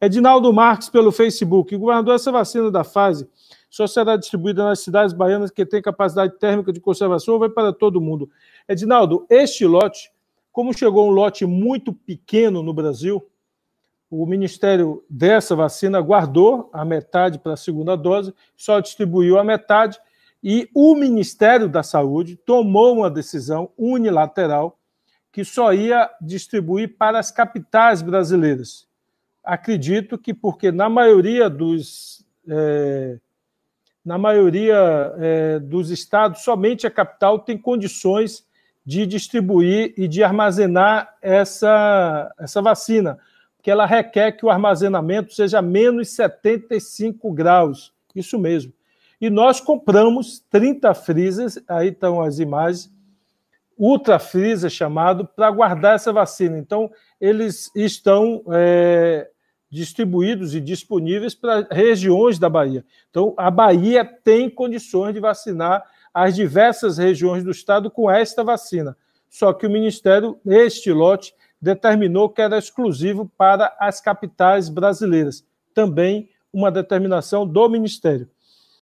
Edinaldo é Marques, pelo Facebook. Governador, essa vacina da fase só será distribuída nas cidades baianas que têm capacidade térmica de conservação ou vai para todo mundo? Edinaldo, é este lote, como chegou um lote muito pequeno no Brasil, o Ministério dessa vacina guardou a metade para a segunda dose, só distribuiu a metade, e o Ministério da Saúde tomou uma decisão unilateral que só ia distribuir para as capitais brasileiras acredito que porque na maioria dos é, na maioria é, dos estados somente a capital tem condições de distribuir e de armazenar essa essa vacina, porque ela requer que o armazenamento seja menos 75 graus, isso mesmo. E nós compramos 30 freezers, aí estão as imagens, ultra freezer chamado para guardar essa vacina. Então, eles estão é, distribuídos e disponíveis para regiões da Bahia. Então, a Bahia tem condições de vacinar as diversas regiões do estado com esta vacina. Só que o Ministério, este lote, determinou que era exclusivo para as capitais brasileiras. Também uma determinação do Ministério.